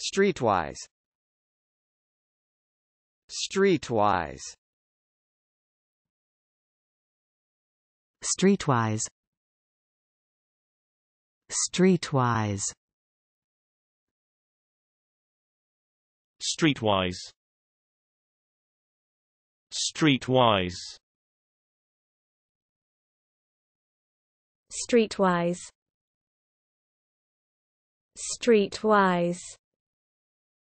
Streetwise Streetwise Streetwise Streetwise Streetwise Streetwise Streetwise Streetwise